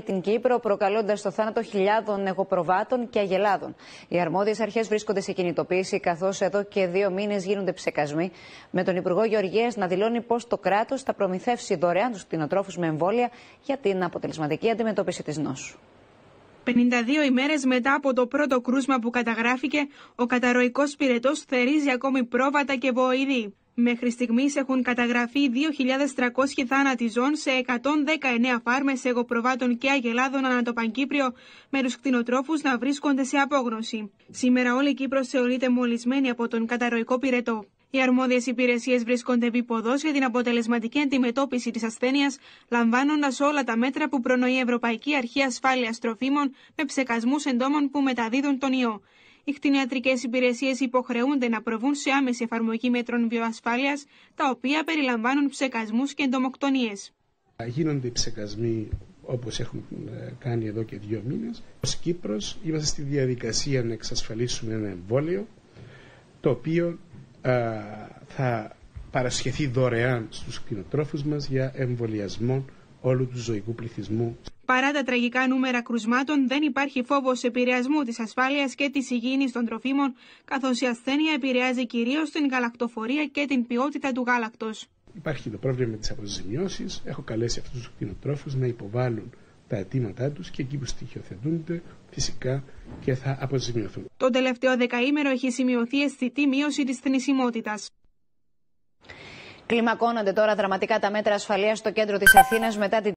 την Κύπρο, προκαλώντας το θάνατο χιλιάδων εγωπροβάτων και αγελάδων. Οι αρμόδιες αρχές βρίσκονται σε κινητοποίηση, καθώς εδώ και δύο μήνες γίνονται ψεκασμοί, με τον Υπουργό Γεωργίας να δηλώνει πως το κράτος θα προμηθεύσει δωρεάν τους κτηνοτρόφους με εμβόλια για την αποτελεσματική αντιμετώπιση της νόσου. 52 ημέρες μετά από το πρώτο κρούσμα που καταγράφηκε, ο καταρροϊκό πυρετός θερίζει ακόμη πρόβατα και βοηδή. Μέχρι στιγμής έχουν καταγραφεί 2.300 θάνατοι ζών σε 119 φάρμες εγωπροβάτων και αγελάδων ανά το Πανκύπριο με τους κτηνοτρόφους να βρίσκονται σε απόγνωση. Σήμερα όλη η Κύπρος θεωρείται μολυσμένη από τον καταρροϊκό πυρετό. Οι αρμόδιες υπηρεσίες βρίσκονται επίποδο για την αποτελεσματική αντιμετώπιση της ασθένειας, λαμβάνοντας όλα τα μέτρα που προνοεί η Ευρωπαϊκή Αρχή Ασφάλειας Τροφίμων με ψεκασμούς εντόμων που μεταδίδουν τον ιό. Οι κτηνιατρικές υπηρεσίες υποχρεούνται να προβούν σε άμεση εφαρμογή μέτρων βιοασφάλειας, τα οποία περιλαμβάνουν ψεκασμούς και εντομοκτονίες. Γίνονται ψεκασμοί όπως έχουν ε, κάνει εδώ και δύο μήνες. Ως Κύπρος είμαστε στη διαδικασία να εξασφαλίσουμε ένα εμβόλιο, το οποίο θα παρασχεθεί δωρεάν στους κτηνοτρόφους μας για εμβολιασμό όλου του ζωικού πληθυσμού. Παρά τα τραγικά νούμερα κρουσμάτων, δεν υπάρχει φόβος επηρεασμού της ασφάλειας και της υγιεινής των τροφίμων, καθώς η ασθένεια επηρεάζει κυρίως την γαλακτοφορία και την ποιότητα του γάλακτος. Υπάρχει το πρόβλημα με τις αποζημιώσεις. Έχω καλέσει αυτούς τους κτηνοτρόφους να υποβάλουν τα αιτήματά τους και εκεί που στοιχειοθετούνται φυσικά και θα αποζημιωθούν. Το τελευταίο δεκαήμερο έχει σημειωθεί αισθητή μείωση της θνησιμότητας. Κλιμακώνονται τώρα δραματικά τα μέτρα ασφαλείας στο κέντρο της Αθήνας μετά την.